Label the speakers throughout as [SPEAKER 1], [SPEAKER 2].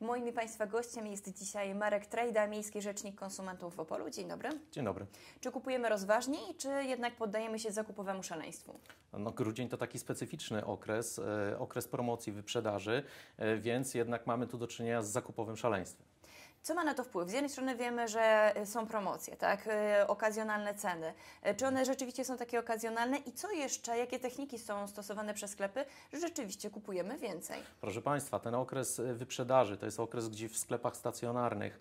[SPEAKER 1] Moim Państwa gościem jest dzisiaj Marek Trejda, Miejski Rzecznik Konsumentów w Opolu. Dzień dobry. Dzień dobry. Czy kupujemy rozważniej, czy jednak poddajemy się zakupowemu szaleństwu?
[SPEAKER 2] No, grudzień to taki specyficzny okres, e, okres promocji, wyprzedaży, e, więc jednak mamy tu do czynienia z zakupowym szaleństwem.
[SPEAKER 1] Co ma na to wpływ? Z jednej strony wiemy, że e, są promocje, tak, e, okazjonalne ceny. E, czy one rzeczywiście są takie okazjonalne i co jeszcze, jakie techniki są stosowane przez sklepy, że rzeczywiście kupujemy więcej?
[SPEAKER 2] Proszę Państwa, ten okres wyprzedaży to jest okres, gdzie w sklepach stacjonarnych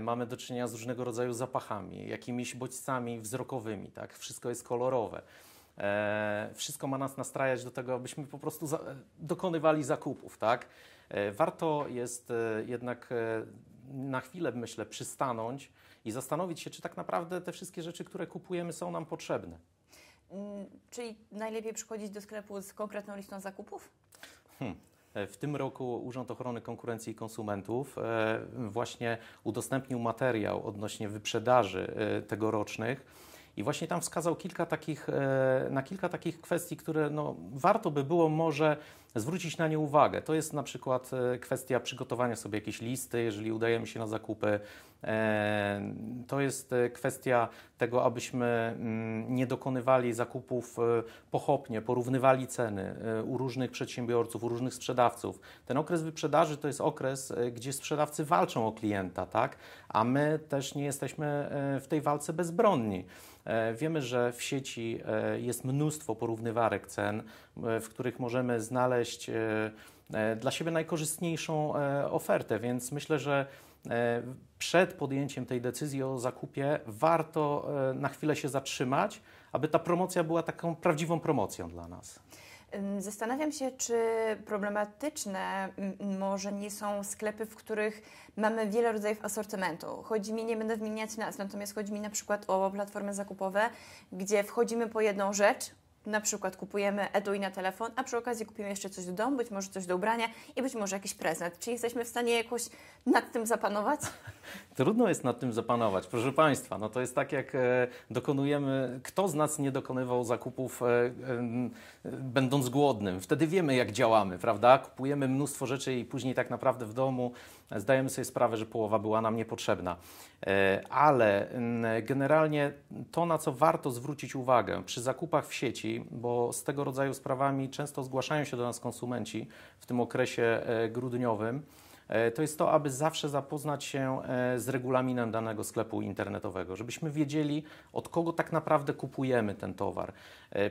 [SPEAKER 2] mamy do czynienia z różnego rodzaju zapachami, jakimiś bodźcami wzrokowymi, tak, wszystko jest kolorowe. wszystko ma nas nastrajać do tego, abyśmy po prostu dokonywali zakupów, tak? warto jest jednak na chwilę, myślę, przystanąć i zastanowić się, czy tak naprawdę te wszystkie rzeczy, które kupujemy, są nam potrzebne.
[SPEAKER 1] Mm, czyli najlepiej przychodzić do sklepu z konkretną listą zakupów?
[SPEAKER 2] Hmm. E, w tym roku Urząd Ochrony Konkurencji i Konsumentów e, właśnie udostępnił materiał odnośnie wyprzedaży e, tegorocznych i właśnie tam wskazał kilka takich, e, na kilka takich kwestii, które no, warto by było może zwrócić na nie uwagę. To jest na przykład e, kwestia przygotowania sobie jakiejś listy, jeżeli udajemy się na zakupy, to jest e, kwestia tego, abyśmy mm, nie dokonywali zakupów e, pochopnie, porównywali ceny e, u różnych przedsiębiorców, u różnych sprzedawców. Ten okres wyprzedaży to jest okres, gdzie sprzedawcy walczą o klienta, tak? A my też nie jesteśmy w tej walce bezbronni. Wiemy, że w sieci jest mnóstwo porównywarek cen, w których możemy znaleźć E, dla siebie najkorzystniejszą e, ofertę, więc myślę, że e, przed podjęciem tej decyzji o zakupie warto na chwilę się zatrzymać, aby ta promocja była taką prawdziwą promocją dla nas.
[SPEAKER 1] Zastanawiam się, czy problematyczne może nie są sklepy, w których mamy wiele rodzajów asortymentu. Chodzi mi, nie będę wymieniać nazw, natomiast chodzi mi na przykład o platformy zakupowe, gdzie wchodzimy po jedną rzecz, na przykład kupujemy etui na telefon, a przy okazji kupimy jeszcze coś do domu, być może coś do ubrania i być może jakiś prezent. Czy jesteśmy w stanie jakoś nad tym zapanować?
[SPEAKER 2] Trudno jest nad tym zapanować, proszę Państwa. No to jest tak, jak e, dokonujemy, kto z nas nie dokonywał zakupów e, e, będąc głodnym. Wtedy wiemy, jak działamy, prawda? Kupujemy mnóstwo rzeczy i później tak naprawdę w domu zdajemy sobie sprawę, że połowa była nam niepotrzebna. Ale generalnie to, na co warto zwrócić uwagę przy zakupach w sieci, bo z tego rodzaju sprawami często zgłaszają się do nas konsumenci w tym okresie e, grudniowym, e, to jest to, aby zawsze zapoznać się e, z regulaminem danego sklepu internetowego, żebyśmy wiedzieli, od kogo tak naprawdę kupujemy ten towar.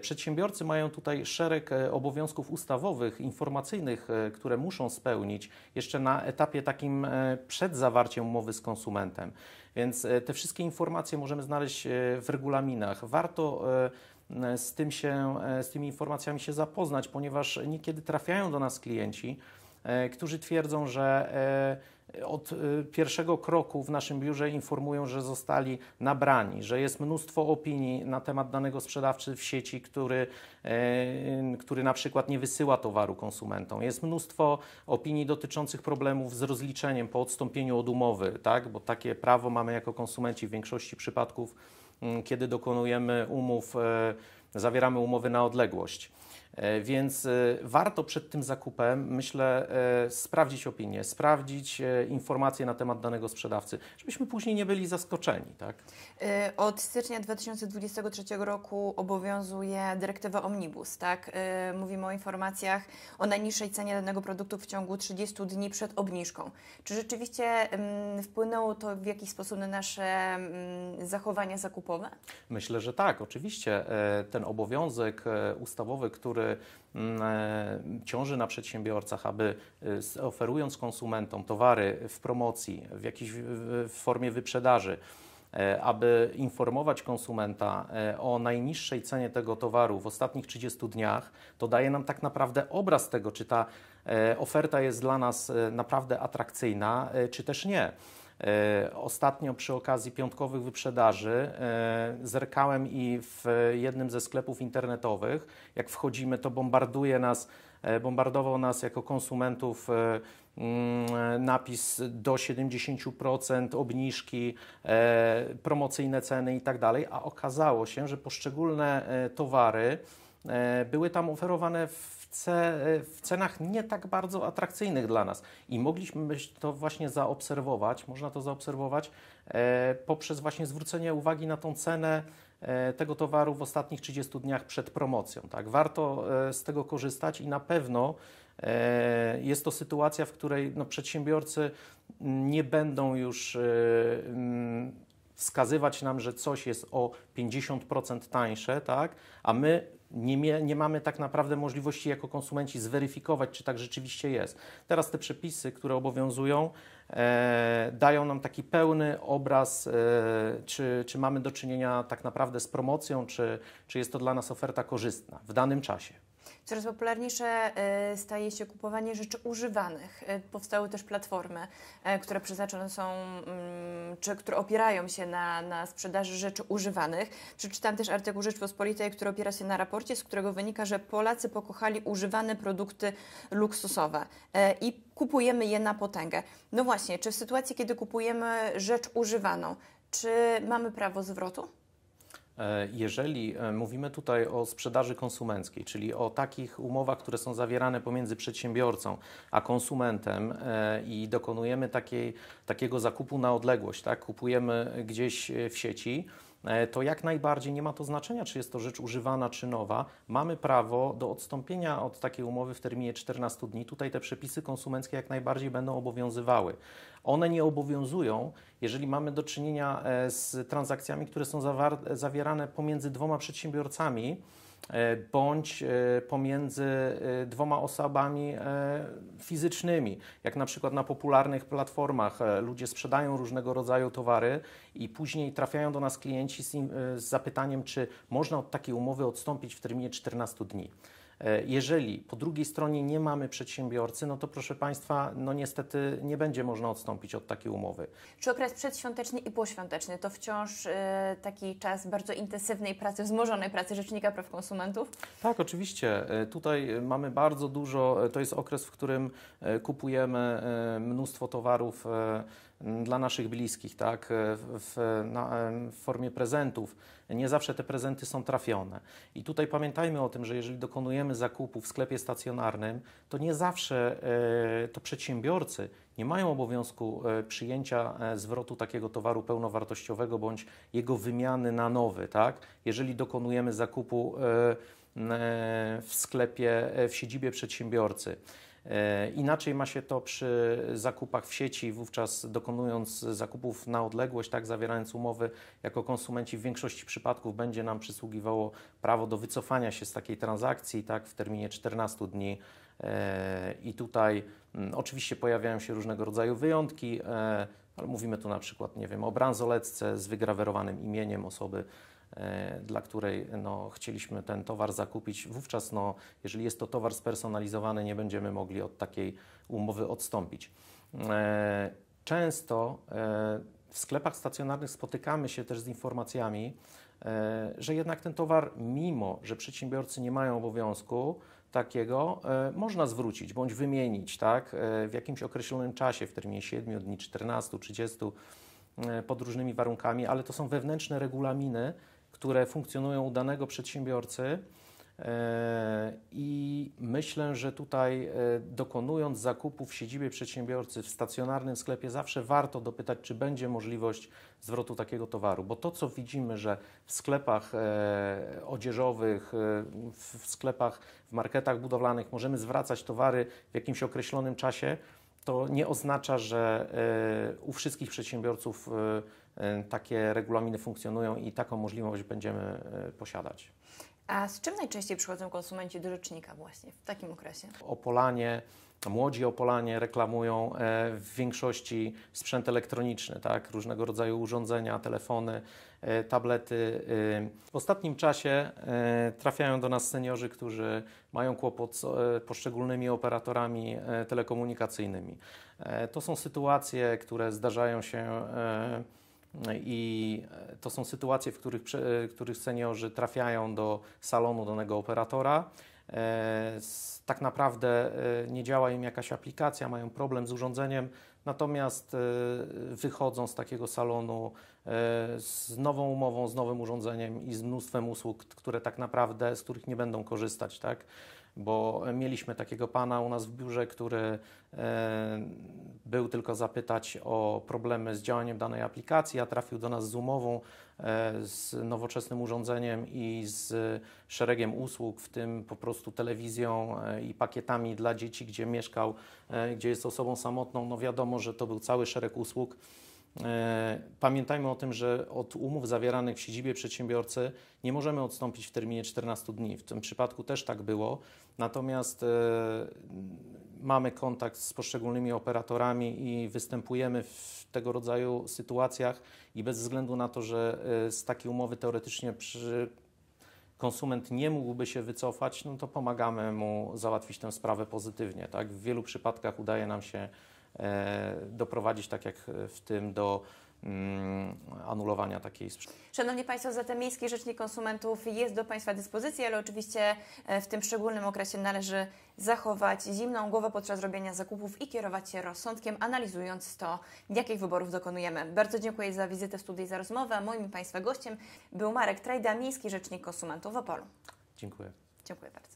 [SPEAKER 2] Przedsiębiorcy mają tutaj szereg obowiązków ustawowych, informacyjnych, które muszą spełnić jeszcze na etapie takim przed zawarciem umowy z konsumentem. Więc te wszystkie informacje możemy znaleźć w regulaminach. Warto E, z, tym się, e, z tymi informacjami się zapoznać, ponieważ niekiedy trafiają do nas klienci, e, którzy twierdzą, że od pierwszego kroku w naszym biurze informują, że zostali nabrani, że jest mnóstwo opinii na temat danego sprzedawcy w sieci, który, który na przykład nie wysyła towaru konsumentom. Jest mnóstwo opinii dotyczących problemów z rozliczeniem po odstąpieniu od umowy, tak? bo takie prawo mamy jako konsumenci w większości przypadków Mm, kiedy dokonujemy umów, e, zawieramy umowy na odległość. E, więc e, warto przed tym zakupem, myślę, e, sprawdzić opinię, sprawdzić informacje na temat danego sprzedawcy, żebyśmy później nie byli zaskoczeni. Tak?
[SPEAKER 1] Od stycznia 2023 roku obowiązuje dyrektywa Omnibus. Tak? Mówimy o informacjach o najniższej cenie danego produktu w ciągu 30 dni przed obniżką. Czy rzeczywiście mm, wpłynęło to w jakiś sposób na nasze mm, zachowania zakupowe?
[SPEAKER 2] Myślę, że tak. Oczywiście ten obowiązek ustawowy, który który mm, e, ciąży na przedsiębiorcach, aby e, oferując konsumentom towary w promocji, w jakiejś w formie wyprzedaży, e, aby informować konsumenta o najniższej cenie tego towaru w ostatnich 30 dniach, to daje nam tak naprawdę obraz tego, czy ta oferta jest dla nas naprawdę atrakcyjna, czy też nie. E, ostatnio przy okazji piątkowych wyprzedaży e, zerkałem i w jednym ze sklepów internetowych, jak wchodzimy, to bombarduje nas, e, bombardował nas jako konsumentów mm, napis do 70% obniżki, promocyjne ceny itd. Tak a okazało się, że poszczególne towary były tam oferowane w Y, w cenach nie tak bardzo atrakcyjnych dla nas. I mogliśmy to właśnie zaobserwować, można to zaobserwować e, poprzez właśnie zwrócenie uwagi na tą cenę e, tego towaru w ostatnich 30 dniach przed promocją. Tak? Warto e, z tego korzystać i na pewno jest to sytuacja, w której no, przedsiębiorcy nie będą już mm, wskazywać nam, że coś jest o 50% tańsze, tak? a my nie, nie mamy tak naprawdę możliwości jako konsumenci zweryfikować, czy tak rzeczywiście jest. Teraz te przepisy, które obowiązują, e, dają nam taki pełny obraz, e, czy, czy mamy do czynienia tak naprawdę z promocją, czy, czy jest to dla nas oferta korzystna w danym czasie.
[SPEAKER 1] Coraz popularniejsze e, staje się kupowanie rzeczy używanych. E, powstały też platformy, e, które przeznaczone są, mm, czy które opierają się na, na sprzedaży rzeczy używanych. Przeczytałam też artykuł Rzeczpospolitej, który opiera się na raporcie, z którego wynika, że Polacy pokochali używane produkty luksusowe i kupujemy je na potęgę. No właśnie, czy w sytuacji, kiedy kupujemy rzecz używaną, czy mamy prawo zwrotu?
[SPEAKER 2] E, jeżeli e, mówimy tutaj o sprzedaży konsumenckiej, czyli o takich umowach, które są zawierane pomiędzy przedsiębiorcą a konsumentem e, i dokonujemy takiej, takiego zakupu na odległość, tak? kupujemy gdzieś w sieci, E, to jak najbardziej nie ma to znaczenia, czy jest to rzecz używana czy nowa. Mamy prawo do odstąpienia od takiej umowy w terminie 14 dni. Tutaj te przepisy konsumenckie jak najbardziej będą obowiązywały. One nie obowiązują, jeżeli mamy do czynienia e, z transakcjami, które są zawierane pomiędzy dwoma przedsiębiorcami E, bądź e, pomiędzy e, dwoma osobami fizycznymi. Jak na przykład na popularnych platformach ludzie sprzedają różnego rodzaju towary i później trafiają do nas klienci z, zapytaniem, czy można od takiej umowy odstąpić w terminie 14 dni. E, jeżeli po drugiej stronie nie mamy przedsiębiorcy, no to proszę Państwa, no niestety nie będzie można odstąpić od takiej umowy.
[SPEAKER 1] Czy okres przedświąteczny i poświąteczny to wciąż e, taki czas bardzo intensywnej pracy, wzmożonej pracy Rzecznika Praw Konsumentów?
[SPEAKER 2] Tak, oczywiście. E, tutaj mamy bardzo dużo, to jest okres, w którym kupujemy mnóstwo towarów dla naszych bliskich, tak, e, w, na, e, w, formie prezentów. Nie zawsze te prezenty są trafione. I tutaj pamiętajmy o tym, że jeżeli dokonujemy zakupu w sklepie stacjonarnym, to nie zawsze e, to przedsiębiorcy nie mają obowiązku e, przyjęcia e, zwrotu takiego towaru pełnowartościowego bądź jego wymiany na nowy, tak? Jeżeli dokonujemy zakupu e, w sklepie, w siedzibie przedsiębiorcy. E, inaczej ma się to przy zakupach w sieci, wówczas dokonując zakupów na odległość, tak zawierając umowy, jako konsumenci w większości przypadków będzie nam przysługiwało prawo do wycofania się z takiej transakcji tak, w terminie 14 dni. E, I tutaj mm, oczywiście pojawiają się różnego rodzaju wyjątki, e, ale mówimy tu na przykład, nie wiem, o bransoletce z wygrawerowanym imieniem osoby, E, dla której no, chcieliśmy ten towar zakupić. Wówczas, no, jeżeli jest to towar spersonalizowany, nie będziemy mogli od takiej umowy odstąpić. E, często e, w sklepach stacjonarnych spotykamy się też z informacjami, że jednak ten towar, mimo że przedsiębiorcy nie mają obowiązku takiego, można zwrócić bądź wymienić tak, w jakimś określonym czasie, w terminie 7 dni, 14, 30, pod różnymi warunkami, ale to są wewnętrzne regulaminy, które funkcjonują u danego przedsiębiorcy. E, I myślę, że tutaj e, dokonując zakupu w siedzibie przedsiębiorcy w stacjonarnym sklepie, zawsze warto dopytać, czy będzie możliwość zwrotu takiego towaru, bo to, co widzimy, że w sklepach e, odzieżowych, w sklepach, w marketach budowlanych możemy zwracać towary w jakimś określonym czasie, to nie oznacza, że y, u wszystkich przedsiębiorców y, y, takie regulaminy funkcjonują i taką możliwość będziemy posiadać.
[SPEAKER 1] A z czym najczęściej przychodzą konsumenci do rzecznika właśnie w takim okresie?
[SPEAKER 2] Opolanie, młodzi Opolanie reklamują e, w większości sprzęt elektroniczny, tak? różnego rodzaju urządzenia, telefony, e, tablety. E, w ostatnim czasie trafiają do nas seniorzy, którzy mają kłopot z poszczególnymi operatorami telekomunikacyjnymi. To są sytuacje, które zdarzają się i to są sytuacje, w których, e, w których seniorzy trafiają do salonu danego operatora. E, tak naprawdę e, nie działa im jakaś aplikacja, mają problem z urządzeniem, natomiast wychodzą z takiego salonu z nową umową, z nowym urządzeniem i z mnóstwem usług, które tak naprawdę, z których nie będą korzystać, tak? bo mieliśmy takiego pana u nas w biurze, który e, był tylko zapytać o problemy z działaniem danej aplikacji, a trafił do nas z umową, e, z nowoczesnym urządzeniem i z szeregiem usług, w tym po prostu telewizją e, i pakietami dla dzieci, gdzie mieszkał, gdzie jest osobą samotną. No wiadomo, że to był cały szereg usług. E, pamiętajmy o tym, że od umów zawieranych w siedzibie przedsiębiorcy nie możemy odstąpić w terminie 14 dni. W tym przypadku też tak było. Natomiast e, mamy kontakt z poszczególnymi operatorami i występujemy w tego rodzaju sytuacjach i bez względu na to, że e, z takiej umowy teoretycznie przy konsument nie mógłby się wycofać, no to pomagamy mu załatwić tę sprawę pozytywnie. Tak? W wielu przypadkach udaje nam się E, doprowadzić, tak jak w tym, do mm, anulowania takiej sprzedaży.
[SPEAKER 1] Szanowni Państwo, zatem Miejski Rzecznik Konsumentów jest do Państwa dyspozycji, ale oczywiście e, w tym szczególnym okresie należy zachować zimną głowę podczas robienia zakupów i kierować się rozsądkiem, analizując to, jakich wyborów dokonujemy. Bardzo dziękuję za wizytę w studiu i za rozmowę. Moim Państwa gościem był Marek Trajda, Miejski Rzecznik Konsumentów w Opolu. Dziękuję. Dziękuję bardzo.